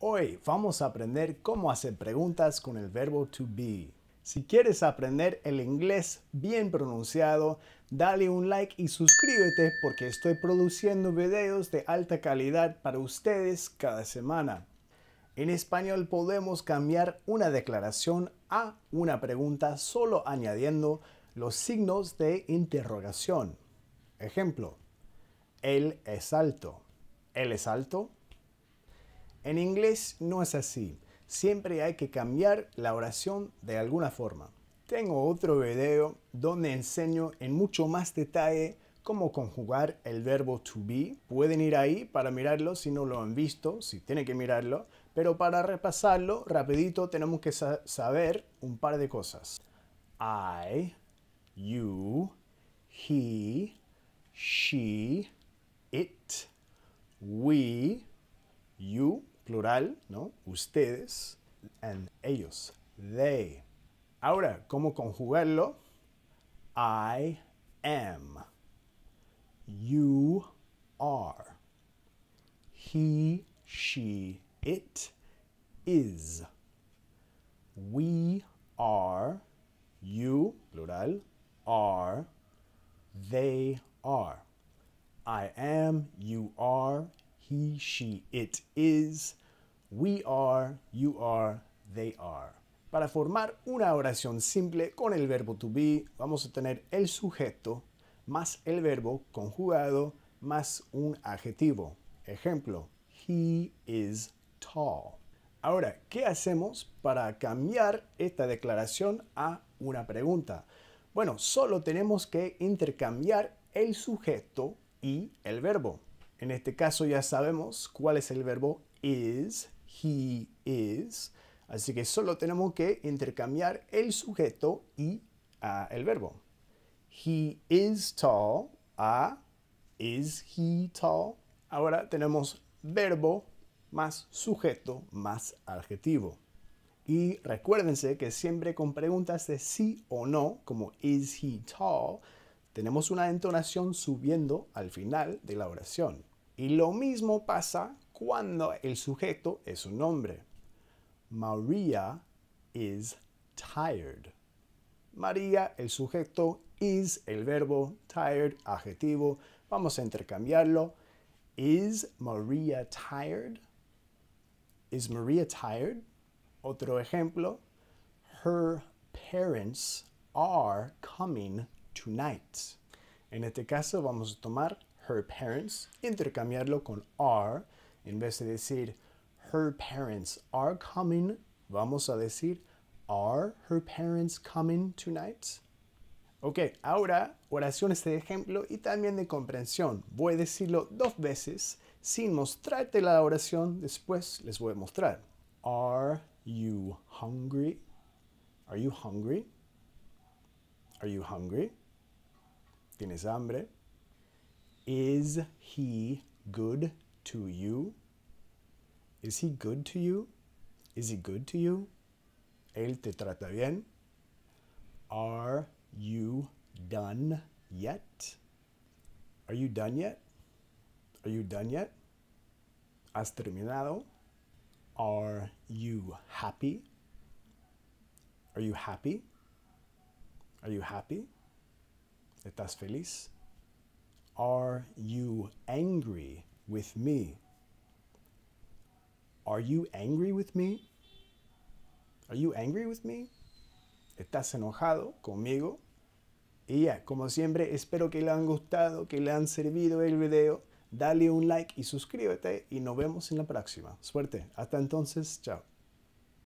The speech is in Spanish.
Hoy vamos a aprender cómo hacer preguntas con el verbo to be. Si quieres aprender el inglés bien pronunciado, dale un like y suscríbete porque estoy produciendo videos de alta calidad para ustedes cada semana. En español podemos cambiar una declaración a una pregunta solo añadiendo los signos de interrogación. Ejemplo, él es alto. ¿Él es alto? En inglés no es así. Siempre hay que cambiar la oración de alguna forma. Tengo otro video donde enseño en mucho más detalle cómo conjugar el verbo to be. Pueden ir ahí para mirarlo si no lo han visto, si tienen que mirarlo. Pero para repasarlo rapidito tenemos que saber un par de cosas. I, you, he, she, it, we, plural, ¿no? Ustedes and ellos. They. Ahora, ¿cómo conjugarlo? I am. You are. He, she, it is. We are. You, plural, are. They are. I am, you are, he, she, it is. we are, you are, they are. Para formar una oración simple con el verbo to be, vamos a tener el sujeto más el verbo conjugado más un adjetivo. Ejemplo, he is tall. Ahora, ¿qué hacemos para cambiar esta declaración a una pregunta? Bueno, solo tenemos que intercambiar el sujeto y el verbo. En este caso ya sabemos cuál es el verbo is he is. Así que solo tenemos que intercambiar el sujeto y el verbo. He is tall a is he tall. Ahora tenemos verbo más sujeto más adjetivo. Y recuérdense que siempre con preguntas de sí o no, como is he tall, tenemos una entonación subiendo al final de la oración. Y lo mismo pasa cuando el sujeto es un nombre, Maria is tired. María, el sujeto, is, el verbo, tired, adjetivo. Vamos a intercambiarlo. Is Maria tired? Is Maria tired? Otro ejemplo. Her parents are coming tonight. En este caso vamos a tomar her parents, intercambiarlo con are en vez de decir, her parents are coming, vamos a decir, are her parents coming tonight? Ok, ahora oraciones de ejemplo y también de comprensión. Voy a decirlo dos veces sin mostrarte la oración, después les voy a mostrar. Are you hungry? Are you hungry? Are you hungry? ¿Tienes hambre? Is he good to you? Is he good to you? Is he good to you? Él te trata bien? Are you done yet? Are you done yet? Are you done yet? Has terminado? Are you happy? Are you happy? Are you happy? Estás feliz? Are you angry? with me? Are you angry with me? Are you angry with me? ¿Estás enojado conmigo? Y ya, como siempre, espero que le han gustado, que le han servido el video. Dale un like y suscríbete y nos vemos en la próxima. Suerte. Hasta entonces, chao.